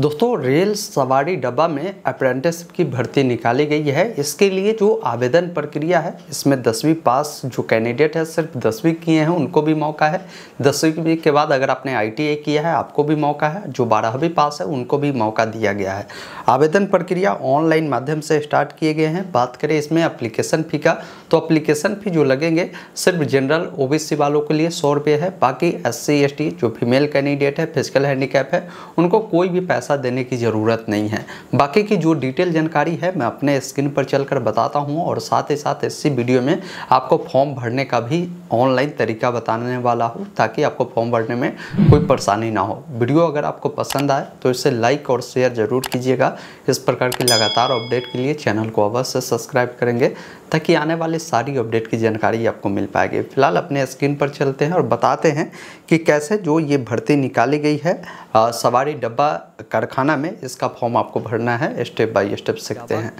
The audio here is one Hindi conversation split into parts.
दोस्तों रेल सवारी डब्बा में अप्रेंटिसशिप की भर्ती निकाली गई है इसके लिए जो आवेदन प्रक्रिया है इसमें दसवीं पास जो कैंडिडेट है सिर्फ दसवीं किए हैं उनको भी मौका है दसवीं के बाद अगर आपने आईटीए किया है आपको भी मौका है जो बारहवीं पास है उनको भी मौका दिया गया है आवेदन प्रक्रिया ऑनलाइन माध्यम से स्टार्ट किए गए हैं बात करें इसमें अप्लीकेशन फ़ी का तो अप्लीकेशन फ़ी जो लगेंगे सिर्फ जनरल ओ वालों के लिए सौ है बाकी एस सी जो फीमेल कैंडिडेट है फिजिकल हैंडीकैप है उनको कोई भी पैसा पैसा देने की ज़रूरत नहीं है बाकी की जो डिटेल जानकारी है मैं अपने स्क्रीन पर चलकर बताता हूँ और साथ ही साथ इसी वीडियो में आपको फॉर्म भरने का भी ऑनलाइन तरीका बताने वाला हूँ ताकि आपको फॉर्म भरने में कोई परेशानी ना हो वीडियो अगर आपको पसंद आए तो इसे लाइक और शेयर ज़रूर कीजिएगा इस प्रकार की लगातार अपडेट के लिए चैनल को अवश्य सब्सक्राइब करेंगे ताकि आने वाले सारी अपडेट की जानकारी आपको मिल पाएगी फिलहाल अपने स्क्रीन पर चलते हैं और बताते हैं कि कैसे जो ये भर्ती निकाली गई है सवारी डब्बा कारखाना में इसका फॉर्म आपको भरना है स्टेप बाय स्टेप सीखते हैं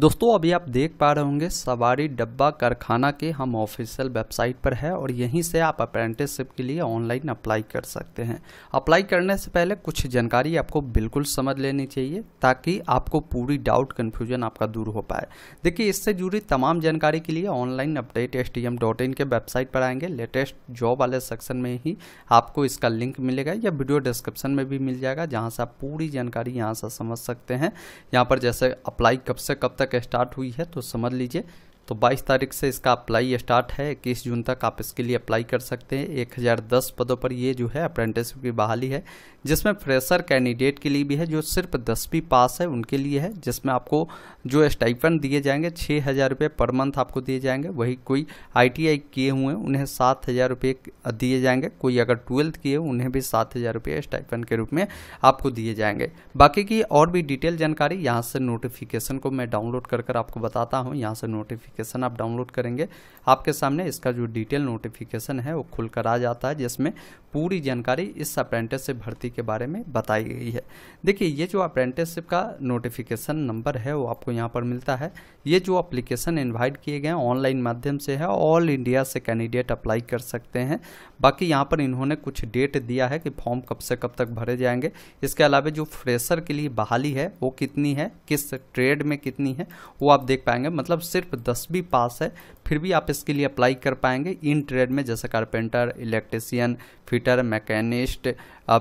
दोस्तों अभी आप देख पा रहे होंगे सवारी डब्बा कारखाना के हम ऑफिशियल वेबसाइट पर है और यहीं से आप अप्रेंटिसशिप के लिए ऑनलाइन अप्लाई कर सकते हैं अप्लाई करने से पहले कुछ जानकारी आपको बिल्कुल समझ लेनी चाहिए ताकि आपको पूरी डाउट कन्फ्यूजन आपका दूर हो पाए देखिए इससे जुड़ी तमाम जानकारी के लिए ऑनलाइन अपडेट एस के वेबसाइट पर आएंगे लेटेस्ट जॉब वाले सेक्शन में ही आपको इसका लिंक मिलेगा या वीडियो डिस्क्रिप्शन में भी मिल जाएगा जहाँ से आप पूरी जानकारी यहाँ से समझ सकते हैं यहाँ पर जैसे अप्लाई कब से कब तक स्टार्ट हुई है तो समझ लीजिए तो 22 तारीख से इसका अप्लाई स्टार्ट है इक्कीस जून तक आप इसके लिए अप्लाई कर सकते हैं 1010 पदों पर ये जो है अप्रेंटिसशिप की बहाली है जिसमें फ्रेशर कैंडिडेट के लिए भी है जो सिर्फ दसवीं पास है उनके लिए है जिसमें आपको जो स्टाइफन दिए जाएंगे छः हज़ार रुपये पर मंथ आपको दिए जाएंगे वही कोई आई किए हुए उन्हें सात हज़ार रुपये दिए जाएंगे कोई अगर ट्वेल्थ किए उन्हें भी सात हज़ार रुपये स्टाइफन के रूप में आपको दिए जाएंगे बाकी की और भी डिटेल जानकारी यहाँ से नोटिफिकेशन को मैं डाउनलोड कर कर आपको बताता हूँ यहाँ से नोटिफिक नोटिफिकेशन आप डाउनलोड करेंगे आपके सामने इसका जो डिटेल नोटिफिकेशन है वो खुलकर आ जाता है जिसमें पूरी जानकारी इस अप्रेंटिसशिप भर्ती के बारे में बताई गई है देखिए ये जो अप्रेंटिसशिप का नोटिफिकेशन नंबर है वो आपको यहाँ पर मिलता है ये जो अप्लीकेशन इन्वाइट किए गए ऑनलाइन माध्यम से है ऑल इंडिया से कैंडिडेट अप्लाई कर सकते हैं बाकी यहाँ पर इन्होंने कुछ डेट दिया है कि फॉर्म कब से कब तक भरे जाएंगे इसके अलावा जो फ्रेशर के लिए बहाली है वो कितनी है किस ट्रेड में कितनी है वो आप देख पाएंगे मतलब सिर्फ दस दस भी पास है फिर भी आप इसके लिए अप्लाई कर पाएंगे इन ट्रेड में जैसे carpenter electrician fitter machinist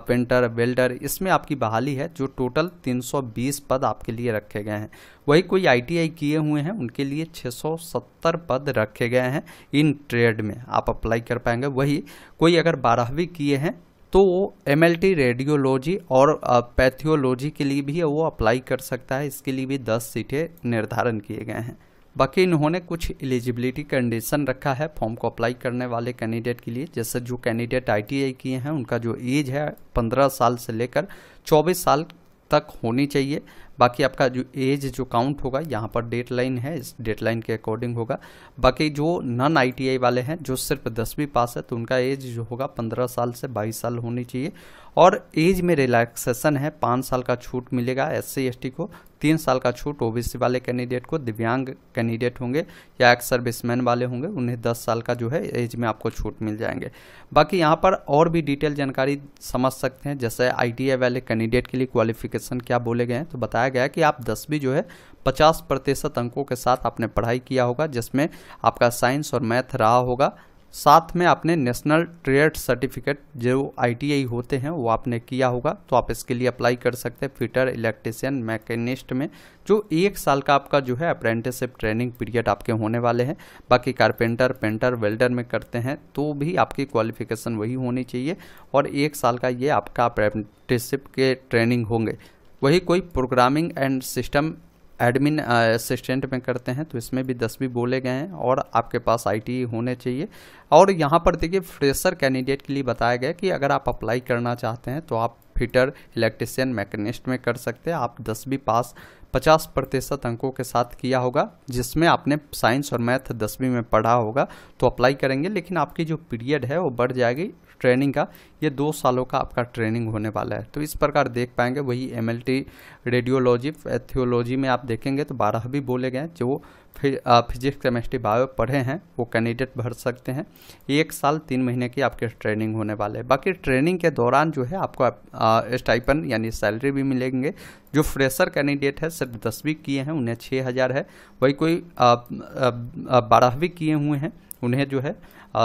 painter welder इसमें आपकी बहाली है जो टोटल 320 पद आपके लिए रखे गए हैं वही कोई आईटीआई किए हुए हैं उनके लिए 670 पद रखे गए हैं इन ट्रेड में आप अप्लाई कर पाएंगे वही कोई अगर बारहवीं किए हैं तो वो एम रेडियोलॉजी और पैथियोलॉजी के लिए भी वो अप्लाई कर सकता है इसके लिए भी 10 सीटें निर्धारण किए गए हैं बाकी इन्होंने कुछ एलिजिबिलिटी कंडीशन रखा है फॉर्म को अप्लाई करने वाले कैंडिडेट के लिए जैसे जो कैंडिडेट आईटीआई किए हैं उनका जो एज है पंद्रह साल से लेकर चौबीस साल तक होनी चाहिए बाकी आपका जो एज जो काउंट होगा यहाँ पर डेट लाइन है इस डेट लाइन के अकॉर्डिंग होगा बाकी जो नॉन आई वाले हैं जो सिर्फ दसवीं पास है तो उनका एज जो होगा पंद्रह साल से बाईस साल होनी चाहिए और एज में रिलैक्सेशन है पाँच साल का छूट मिलेगा एस सी को तीन साल का छूट ओबीसी वाले कैंडिडेट को दिव्यांग कैंडिडेट होंगे या एक्स सर्विसमैन वाले होंगे उन्हें दस साल का जो है एज में आपको छूट मिल जाएंगे बाकी यहाँ पर और भी डिटेल जानकारी समझ सकते हैं जैसे आई वाले कैंडिडेट के लिए क्वालिफिकेशन क्या बोले गए हैं तो बताया बताया गया है कि आप दसवीं जो है पचास प्रतिशत अंकों के साथ आपने पढ़ाई किया होगा जिसमें आपका साइंस और मैथ रहा होगा साथ में आपने नेशनल ट्रेड सर्टिफिकेट जो आईटीआई होते हैं वो आपने किया होगा तो आप इसके लिए अप्लाई कर सकते हैं फिटर इलेक्ट्रिशियन मैकेनिस्ट में जो एक साल का आपका जो है अप्रेंटिसशिप ट्रेनिंग पीरियड आपके होने वाले हैं बाकी कारपेंटर पेंटर वेल्डर में करते हैं तो भी आपकी क्वालिफिकेशन वही होनी चाहिए और एक साल का ये आपका अप्रेंटिसशिप के ट्रेनिंग होंगे वही कोई programming and system admin assistant में करते हैं तो इसमें भी दस भी बोले गए हैं और आपके पास आई होने चाहिए और यहाँ पर देखिए फ्रेशर कैंडिडेट के लिए बताया गया कि अगर आप अप्लाई करना चाहते हैं तो आप फिटर इलेक्ट्रिशियन मैकेनिस्ट में कर सकते हैं आप दसवीं पास पचास प्रतिशत अंकों के साथ किया होगा जिसमें आपने साइंस और मैथ दसवीं में पढ़ा होगा तो अप्लाई करेंगे लेकिन आपकी जो पीरियड है वो बढ़ जाएगी ट्रेनिंग का ये दो सालों का आपका ट्रेनिंग होने वाला है तो इस प्रकार देख पाएंगे वही एम रेडियोलॉजी एथियोलॉजी में आप देखेंगे तो बारह भी बोले गए जो फिजिक्स केमिस्ट्री बायो पढ़े हैं वो कैंडिडेट भर सकते हैं एक साल तीन महीने की आपके ट्रेनिंग होने वाले है बाकी ट्रेनिंग के दौरान जो है आपको स्टाइपन यानी सैलरी भी मिलेंगे जो फ्रेशर कैंडिडेट है सिर्फ दसवीं किए हैं उन्हें छः हज़ार है वही कोई बारहवीं किए हुए हैं उन्हें जो है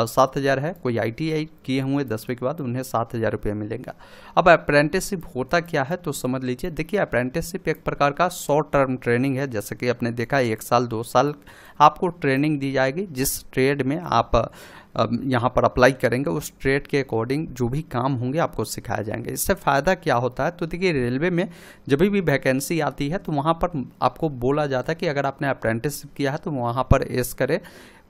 सात हज़ार है कोई आई टी आई किए हुए दसवीं के बाद उन्हें सात हज़ार रुपये मिलेगा अब अप्रेंटिसशिप होता क्या है तो समझ लीजिए देखिए अप्रेंटिसशिप एक प्रकार का शॉर्ट टर्म ट्रेनिंग है जैसे कि आपने देखा एक साल दो साल आपको ट्रेनिंग दी जाएगी जिस ट्रेड में आप यहाँ पर अप्लाई करेंगे उस ट्रेड के अकॉर्डिंग जो भी काम होंगे आपको सिखाए जाएंगे इससे फ़ायदा क्या होता है तो देखिए रेलवे में जब भी वैकेंसी आती है तो वहाँ पर आपको बोला जाता है कि अगर आपने अप्रेंटिसशिप किया है तो वहाँ पर एस करें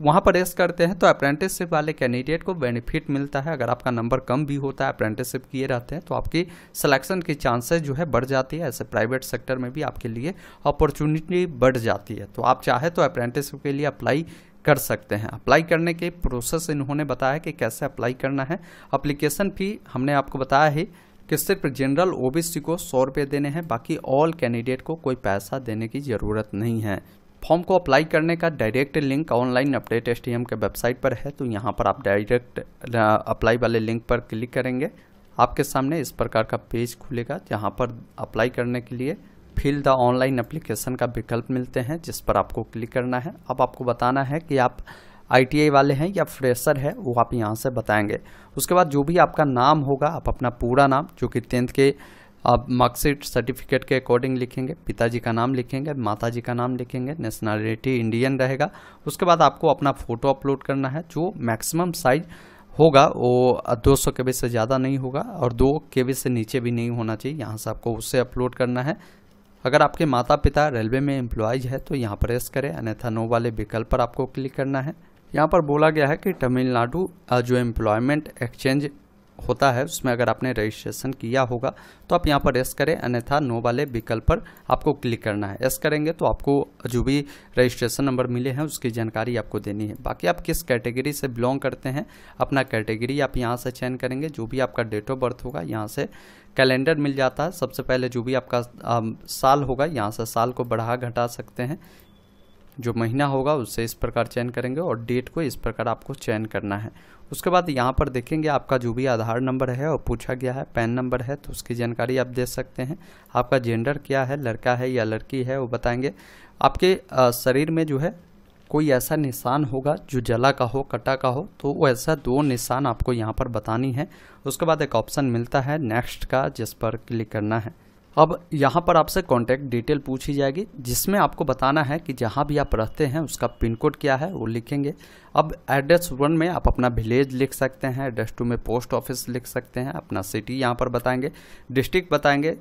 वहाँ पर रेस करते हैं तो अप्रेंटिसशिप वाले कैंडिडेट को बेनिफिट मिलता है अगर आपका नंबर कम भी होता है अप्रेंटिसशिप किए रहते हैं तो आपकी सिलेक्शन की चांसेस जो है बढ़ जाती है ऐसे प्राइवेट सेक्टर में भी आपके लिए अपॉर्चुनिटी बढ़ जाती है तो आप चाहे तो अप्रेंटिसशिप के लिए अप्लाई कर सकते हैं अप्लाई करने के प्रोसेस इन्होंने बताया कि कैसे अप्लाई करना है अप्लीकेशन फी हमने आपको बताया ही कि सिर्फ जनरल ओबीसी को सौ रुपये देने हैं बाकी ऑल कैंडिडेट को कोई पैसा देने की ज़रूरत नहीं है फॉर्म को अप्लाई करने का direct link online updates के वेबसाइट पर है तो यहाँ पर आप डायरेक्ट अप्लाई वाले लिंक पर क्लिक करेंगे आपके सामने इस प्रकार का पेज खुलेगा जहाँ पर अप्लाई करने के लिए फिल द ऑनलाइन एप्लीकेशन का विकल्प मिलते हैं जिस पर आपको क्लिक करना है अब आपको बताना है कि आप आई वाले हैं या फ्रेशर है वो आप यहाँ से बताएंगे उसके बाद जो भी आपका नाम होगा आप अपना पूरा नाम जो कि टेंथ के आप मार्कशीट सर्टिफिकेट के अकॉर्डिंग लिखेंगे पिताजी का नाम लिखेंगे माताजी का नाम लिखेंगे नेशनलिटी इंडियन रहेगा उसके बाद आपको अपना फ़ोटो अपलोड करना है जो मैक्सिमम साइज़ होगा वो 200 सौ के से ज़्यादा नहीं होगा और दो के से नीचे भी नहीं होना चाहिए यहाँ से आपको उससे अपलोड करना है अगर आपके माता पिता रेलवे में एम्प्लॉयज है तो यहाँ प्रेस करें अन्यथा नो वाले विकल्प पर आपको क्लिक करना है यहाँ पर बोला गया है कि तमिलनाडु जो एम्प्लॉयमेंट एक्सचेंज होता है उसमें अगर आपने रजिस्ट्रेशन किया होगा तो आप यहाँ पर यस करें अन्यथा नो वाले विकल्प पर आपको क्लिक करना है यस करेंगे तो आपको जो भी रजिस्ट्रेशन नंबर मिले हैं उसकी जानकारी आपको देनी है बाकी आप किस कैटेगरी से बिलोंग करते हैं अपना कैटेगरी आप यहाँ से चयन करेंगे जो भी आपका डेट ऑफ बर्थ होगा यहाँ से कैलेंडर मिल जाता है सबसे पहले जो भी आपका आ, साल होगा यहाँ से साल को बढ़ा घटा सकते हैं जो महीना होगा उससे इस प्रकार चयन करेंगे और डेट को इस प्रकार आपको चयन करना है उसके बाद यहाँ पर देखेंगे आपका जो भी आधार नंबर है और पूछा गया है पैन नंबर है तो उसकी जानकारी आप दे सकते हैं आपका जेंडर क्या है लड़का है या लड़की है वो बताएंगे आपके शरीर में जो है कोई ऐसा निशान होगा जो जला का हो कटा का हो तो वो ऐसा दो निशान आपको यहाँ पर बतानी है उसके बाद एक ऑप्शन मिलता है नेक्स्ट का जिस पर क्लिक करना है अब यहाँ पर आपसे कॉन्टैक्ट डिटेल पूछी जाएगी जिसमें आपको बताना है कि जहाँ भी आप रहते हैं उसका पिन कोड क्या है वो लिखेंगे अब एड्रेस वन में आप अपना विलेज लिख सकते हैं एड्रेस टू में पोस्ट ऑफिस लिख सकते हैं अपना सिटी यहाँ पर बताएंगे डिस्ट्रिक्ट बताएंगे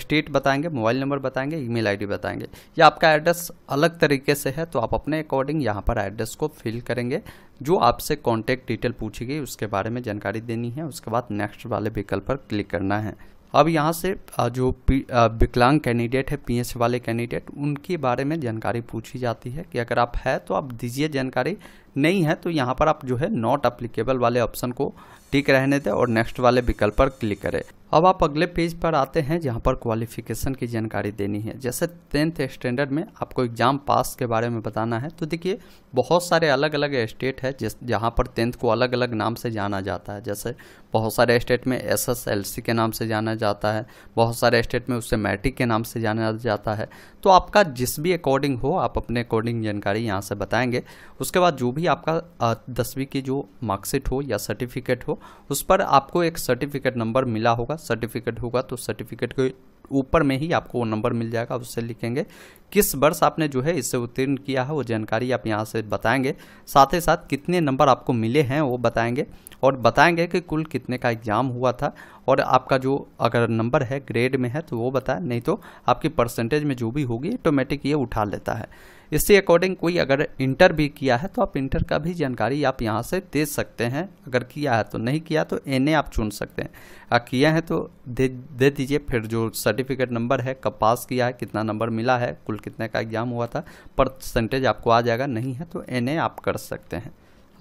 स्टेट बताएंगे मोबाइल नंबर बताएंगे ईमेल आईडी बताएंगे या आपका एड्रेस अलग तरीके से है तो आप अपने अकॉर्डिंग यहाँ पर एड्रेस को फिल करेंगे जो आपसे कॉन्टैक्ट डिटेल पूछी गई उसके बारे में जानकारी देनी है उसके बाद नेक्स्ट वाले विकल्प पर क्लिक करना है अब यहाँ से जो विकलांग कैंडिडेट है पी वाले कैंडिडेट उनके बारे में जानकारी पूछी जाती है कि अगर आप है तो आप दीजिए जानकारी नहीं है तो यहाँ पर आप जो है नॉट अप्लीकेबल वाले ऑप्शन को टिक रहने दें और नेक्स्ट वाले विकल्प पर क्लिक करें अब आप अगले पेज पर आते हैं जहाँ पर क्वालिफिकेशन की जानकारी देनी है जैसे टेंथ स्टैंडर्ड में आपको एग्ज़ाम पास के बारे में बताना है तो देखिए बहुत सारे अलग अलग स्टेट है जिस जहाँ पर टेंथ को अलग अलग नाम से जाना जाता है जैसे बहुत सारे स्टेट में एस एस एल सी के नाम से जाना जाता है बहुत सारे स्टेट में उससे मैट्रिक के नाम से जाना जाता है तो आपका जिस भी अकॉर्डिंग हो आप अपने अकॉर्डिंग जानकारी यहाँ से बताएंगे उसके बाद जो भी भी आपका दसवीं की जो मार्कशीट हो या सर्टिफिकेट हो उस पर आपको एक सर्टिफिकेट नंबर मिला होगा सर्टिफिकेट होगा तो सर्टिफिकेट के ऊपर में ही आपको वो नंबर मिल जाएगा उससे लिखेंगे किस वर्ष आपने जो है इससे उत्तीर्ण किया है वो जानकारी आप यहाँ से बताएंगे साथ ही साथ कितने नंबर आपको मिले हैं वो बताएंगे और बताएंगे कि कुल कितने का एग्ज़ाम हुआ था और आपका जो अगर नंबर है ग्रेड में है तो वो बताएं नहीं तो आपकी परसेंटेज में जो भी होगी ऑटोमेटिक ये उठा लेता है इसके अकॉर्डिंग कोई अगर इंटर भी किया है तो आप इंटर का भी जानकारी आप यहाँ से दे सकते हैं अगर किया है तो नहीं किया तो एन आप चुन सकते हैं अगर किया है तो दे दे दीजिए फिर जो सर्टिफिकेट नंबर है कब पास किया है कितना नंबर मिला है कुल कितने का एग्ज़ाम हुआ था परसेंटेज आपको आ जाएगा नहीं है तो एन आप कर सकते हैं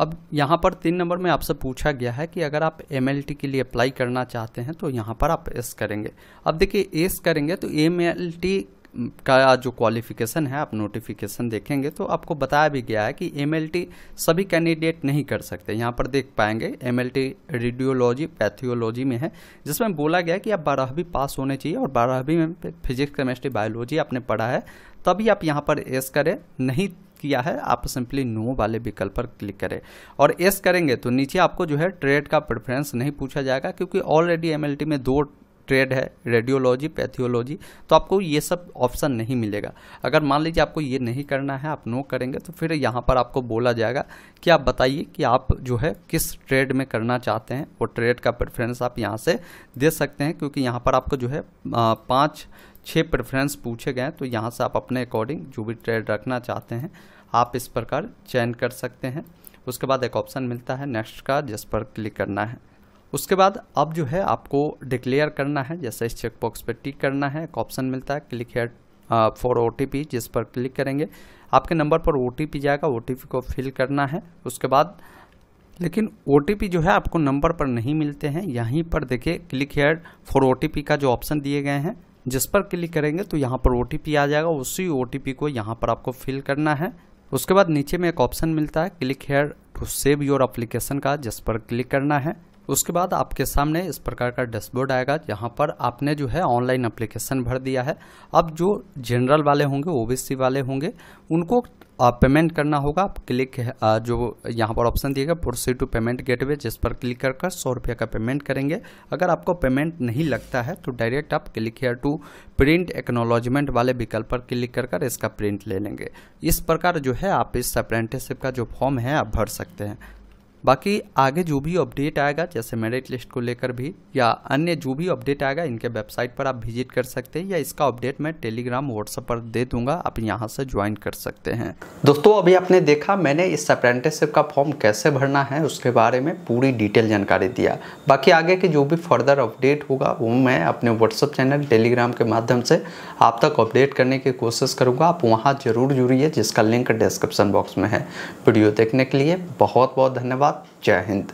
अब यहाँ पर तीन नंबर में आपसे पूछा गया है कि अगर आप एम के लिए अप्लाई करना चाहते हैं तो यहाँ पर आप एस करेंगे अब देखिए एस करेंगे तो एम का जो क्वालिफिकेशन है आप नोटिफिकेशन देखेंगे तो आपको बताया भी गया है कि एम सभी कैंडिडेट नहीं कर सकते यहाँ पर देख पाएंगे एम रेडियोलॉजी पैथियोलॉजी में है जिसमें बोला गया कि आप बारहवीं पास होने चाहिए और बारहवीं में फिजिक्स केमिस्ट्री बायोलॉजी आपने पढ़ा है तभी आप यहाँ पर एस करें नहीं किया है आप सिंपली नो वाले विकल्प पर क्लिक करें और एस करेंगे तो नीचे आपको जो है ट्रेड का प्रेफरेंस नहीं पूछा जाएगा क्योंकि ऑलरेडी एम में दो ट्रेड है रेडियोलॉजी पैथियोलॉजी तो आपको ये सब ऑप्शन नहीं मिलेगा अगर मान लीजिए आपको ये नहीं करना है आप नो करेंगे तो फिर यहाँ पर आपको बोला जाएगा कि आप बताइए कि आप जो है किस ट्रेड में करना चाहते हैं वो ट्रेड का प्रेफरेंस आप यहाँ से दे सकते हैं क्योंकि यहाँ पर आपको जो है पाँच छः प्रेफरेंस पूछे गए हैं तो यहाँ से आप अपने अकॉर्डिंग जो भी ट्रेड रखना चाहते हैं आप इस प्रकार चयन कर सकते हैं उसके बाद एक ऑप्शन मिलता है नेक्स्ट का जिस पर क्लिक करना है उसके बाद अब जो है आपको डिक्लेयर करना है जैसे इस चेकबॉक्स पर टिक करना है एक ऑप्शन मिलता है क्लिक हेयर फॉर ओ जिस पर क्लिक करेंगे आपके नंबर पर ओ जाएगा ओ को फिल करना है उसके बाद लेकिन ओ जो है आपको नंबर पर नहीं मिलते हैं यहीं पर देखिए क्लिक हेयर फॉर ओ का जो ऑप्शन दिए गए हैं जिस पर क्लिक करेंगे तो यहाँ पर ओ आ जाएगा उसी ओ को यहाँ पर आपको फिल करना है उसके बाद नीचे में एक ऑप्शन मिलता है click here to save your application का जिस पर क्लिक करना है उसके बाद आपके सामने इस प्रकार का डैशबोर्ड आएगा जहाँ पर आपने जो है ऑनलाइन अप्लीकेशन भर दिया है अब जो जनरल वाले होंगे ओबीसी वाले होंगे उनको पेमेंट करना होगा आप क्लिक जो यहाँ पर ऑप्शन दिएगा प्रोसीड टू पेमेंट गेटवे जिस पर क्लिक कर कर सौ रुपये का पेमेंट करेंगे अगर आपको पेमेंट नहीं लगता है तो डायरेक्ट आप click here to print acknowledgement वाले विकल्प पर क्लिक कर कर इसका प्रिंट ले लेंगे इस प्रकार जो है आप इस अप्रेंटिसिप का जो फॉर्म है आप भर सकते हैं बाकी आगे जो भी अपडेट आएगा जैसे मेरिट लिस्ट को लेकर भी या अन्य जो भी अपडेट आएगा इनके वेबसाइट पर आप विजिट कर सकते हैं या इसका अपडेट मैं टेलीग्राम व्हाट्सएप पर दे दूंगा आप यहाँ से ज्वाइन कर सकते हैं दोस्तों अभी आपने देखा मैंने इस अप्रेंटिसशिप का फॉर्म कैसे भरना है उसके बारे में पूरी डिटेल जानकारी दिया बाकी आगे के जो भी फर्दर अपडेट होगा वो मैं अपने व्हाट्सअप चैनल टेलीग्राम के माध्यम से आप तक अपडेट करने की कोशिश करूँगा आप वहाँ जरूर जुड़िए जिसका लिंक डिस्क्रिप्शन बॉक्स में है वीडियो देखने के लिए बहुत बहुत धन्यवाद Jai Hind.